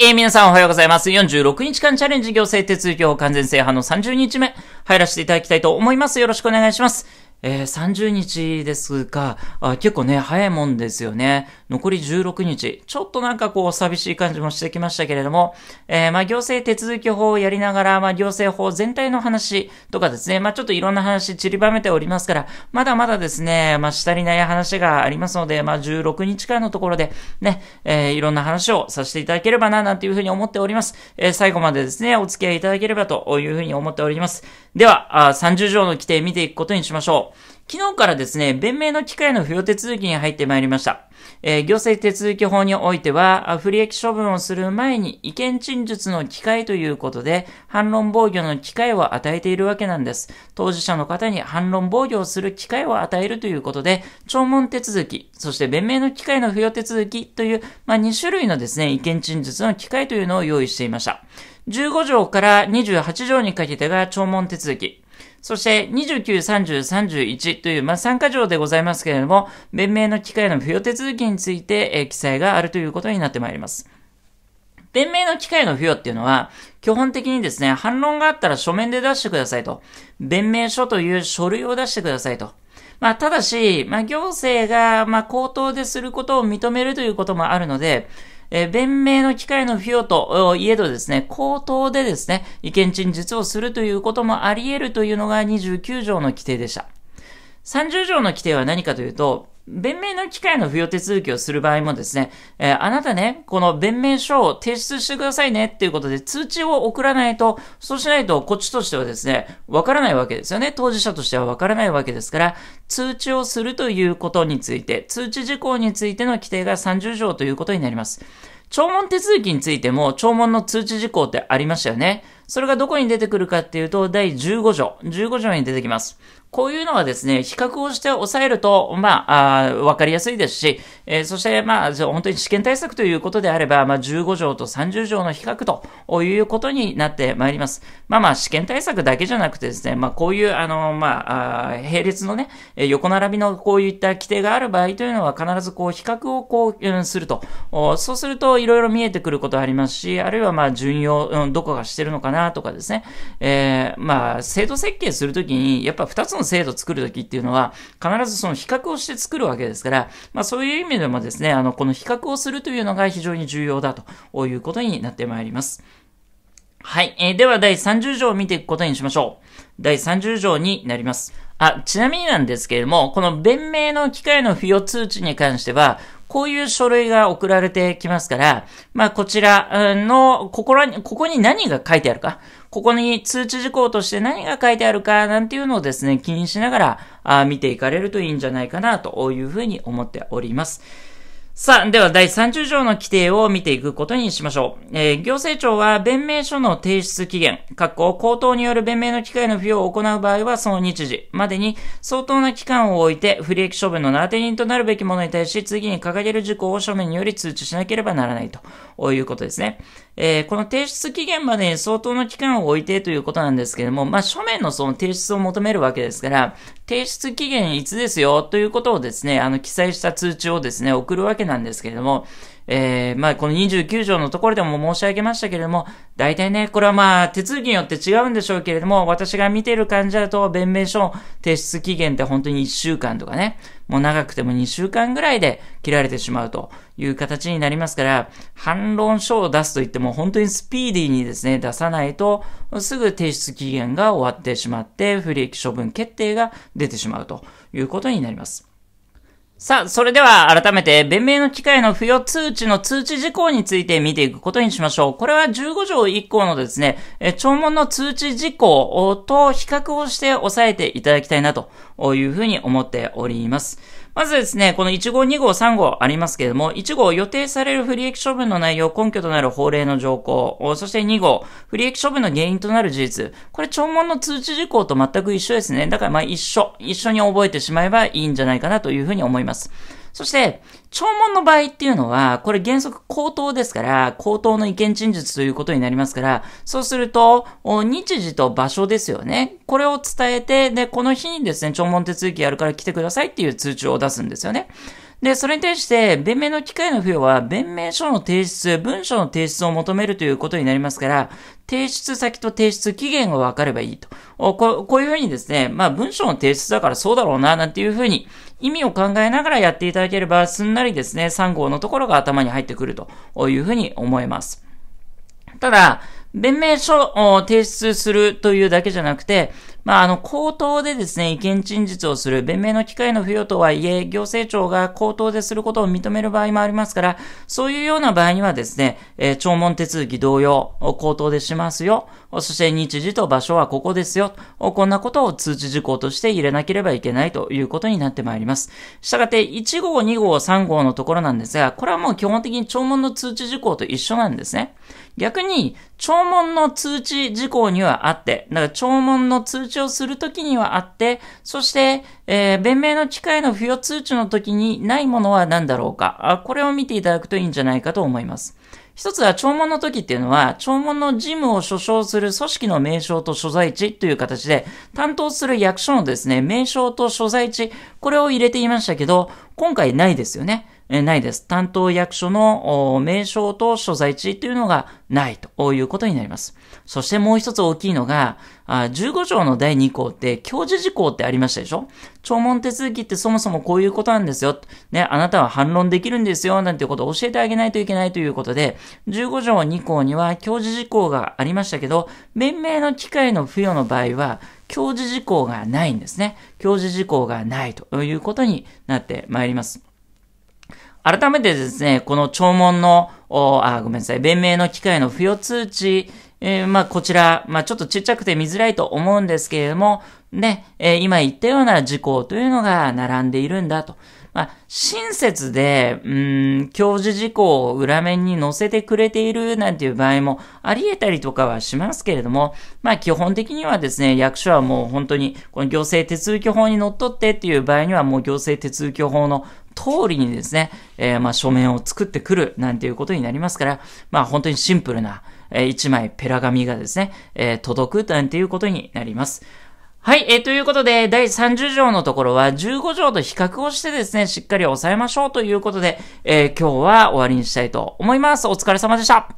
い、えー、皆さんおはようございます。46日間チャレンジ行政手続きを完全制覇の30日目、入らせていただきたいと思います。よろしくお願いします。えー、30日ですがあ、結構ね、早いもんですよね。残り16日。ちょっとなんかこう、寂しい感じもしてきましたけれども、えー、まあ、行政手続き法をやりながら、まあ、行政法全体の話とかですね、まあ、ちょっといろんな話散りばめておりますから、まだまだですね、まあ、下りない話がありますので、まあ、16日間のところで、ね、えー、いろんな話をさせていただければな、なんていうふうに思っております。えー、最後までですね、お付き合いいただければというふうに思っております。では、あ30条の規定見ていくことにしましょう。昨日からですね、弁明の機会の付与手続きに入ってまいりました。えー、行政手続き法においては、不利益処分をする前に意見陳述の機会ということで、反論防御の機会を与えているわけなんです。当事者の方に反論防御をする機会を与えるということで、聴聞手続き、そして弁明の機会の付与手続きという、まあ、2種類のですね、意見陳述の機会というのを用意していました。15条から28条にかけてが聴聞手続き。そして29、30、31という、まあ、3箇条でございますけれども、弁明の機会の付与手続きについて、えー、記載があるということになってまいります。弁明の機会の付与っていうのは、基本的にですね、反論があったら書面で出してくださいと。弁明書という書類を出してくださいと。まあ、ただし、まあ、行政が、まあ、口頭ですることを認めるということもあるので、え弁明の機会の付与といえどですね、口頭でですね、意見陳述をするということもあり得るというのが29条の規定でした。30条の規定は何かというと、弁明の機会の付与手続きをする場合もですね、えー、あなたね、この弁明書を提出してくださいねっていうことで通知を送らないと、そうしないとこっちとしてはですね、わからないわけですよね。当事者としてはわからないわけですから、通知をするということについて、通知事項についての規定が30条ということになります。聴聞手続きについても、聴聞の通知事項ってありましたよね。それがどこに出てくるかっていうと、第15条。15条に出てきます。こういうのはですね、比較をして抑えると、まあ、わかりやすいですし、えー、そして、まあ、本当に試験対策ということであれば、まあ、15条と30条の比較ということになってまいります。まあまあ、試験対策だけじゃなくてですね、まあ、こういう、あの、まあ、並列のね、横並びのこういった規定がある場合というのは、必ずこう、比較をこう、うん、すると。そうすると、いろいろ見えてくることありますし、あるいは、まあ、順用、うん、どこがしてるのかなとかですね、えー、まあ、制度設計するときに、やっぱ2つの制度を作るときっていうのは、必ずその比較をして作るわけですから、まあそういう意味でもですね、あの、この比較をするというのが非常に重要だということになってまいります。はい。えー、では第30条を見ていくことにしましょう。第30条になります。あ、ちなみになんですけれども、この弁明の機会の付与通知に関しては、こういう書類が送られてきますから、まあこちらの、ここらに、ここに何が書いてあるか。ここに通知事項として何が書いてあるかなんていうのをですね、気にしながらあ見ていかれるといいんじゃないかなというふうに思っております。さあ、では第30条の規定を見ていくことにしましょう。えー、行政庁は弁明書の提出期限、確保、口頭による弁明の機会の付与を行う場合はその日時までに相当な期間を置いて不利益処分の当て人となるべきものに対し次に掲げる事項を書面により通知しなければならないということですね。えー、この提出期限までに相当の期間を置いてということなんですけども、まあ、書面のその提出を求めるわけですから、提出期限いつですよということをですね、あの、記載した通知をですね、送るわけなんですけれども、えー、まあ、この29条のところでも申し上げましたけれども、大体ね、これはまあ、手続きによって違うんでしょうけれども、私が見てる患者だと、弁明書提出期限って本当に1週間とかね、もう長くても2週間ぐらいで切られてしまうという形になりますから、反論書を出すと言っても本当にスピーディーにですね、出さないと、すぐ提出期限が終わってしまって、不利益処分決定が出てしまうということになります。さあ、それでは改めて、弁明の機会の付与通知の通知事項について見ていくことにしましょう。これは15条1項のですね、え、聴聞の通知事項と比較をして押さえていただきたいなとというふうに思っております。まずですね、この1号、2号、3号ありますけれども、1号予定される不利益処分の内容、根拠となる法令の条項、そして2号、不利益処分の原因となる事実。これ、聴聞の通知事項と全く一緒ですね。だからまあ一緒、一緒に覚えてしまえばいいんじゃないかなというふうに思います。そして、弔問の場合っていうのは、これ原則口頭ですから、口頭の意見陳述ということになりますから、そうすると、日時と場所ですよね。これを伝えて、で、この日にですね、弔問手続きやるから来てくださいっていう通知を出すんですよね。で、それに対して、弁明の機会の付与は、弁明書の提出、文書の提出を求めるということになりますから、提出先と提出期限が分かればいいと。ここういうふうにですね、まあ文書の提出だからそうだろうな、なんていうふうに意味を考えながらやっていただければ、すんなりですね、3号のところが頭に入ってくるというふうに思います。ただ、弁明書を提出するというだけじゃなくて、まあ、あの、口頭でですね、意見陳述をする、弁明の機会の付与とはいえ、行政庁が口頭ですることを認める場合もありますから、そういうような場合にはですね、えー、聴聞手続き同様、口頭でしますよ。そして日時と場所はここですよ。こんなことを通知事項として入れなければいけないということになってまいります。したがって、1号、2号、3号のところなんですが、これはもう基本的に聴聞の通知事項と一緒なんですね。逆に、聴聞の通知事項にはあって、だから聴聞の通知をするときにはあって、そして、えー、弁明の機会の付与通知のときにないものは何だろうかあ。これを見ていただくといいんじゃないかと思います。一つは聴聞の時っていうのは、聴聞の事務を所掌する組織の名称と所在地という形で、担当する役所のですね、名称と所在地、これを入れていましたけど、今回ないですよね。えないです。担当役所の名称と所在地というのがないということになります。そしてもう一つ大きいのが、あ15条の第2項って、教示事項ってありましたでしょ聴聞手続きってそもそもこういうことなんですよ。ね、あなたは反論できるんですよ、なんていうことを教えてあげないといけないということで、15条2項には教示事項がありましたけど、弁明の機会の付与の場合は、教示事項がないんですね。教示事項がないということになってまいります。改めてですね、この聴聞の、あ、ごめんなさい、弁明の機会の付与通知、えー、まあ、こちら、まあ、ちょっとちっちゃくて見づらいと思うんですけれども、ね、えー、今言ったような事項というのが並んでいるんだと。まあ、親切で、うん、教授事項を裏面に載せてくれているなんていう場合もあり得たりとかはしますけれども、まあ、基本的にはですね、役所はもう本当に、この行政手続き法に則っってっていう場合には、もう行政手続き法の通りにですね、えー、まあ、書面を作ってくるなんていうことになりますから、まあ、本当にシンプルな、えー、一枚ペラ紙がですね、えー、届くなんていうことになります。はい、えー、ということで、第30条のところは15条と比較をしてですね、しっかり抑えましょうということで、えー、今日は終わりにしたいと思います。お疲れ様でした。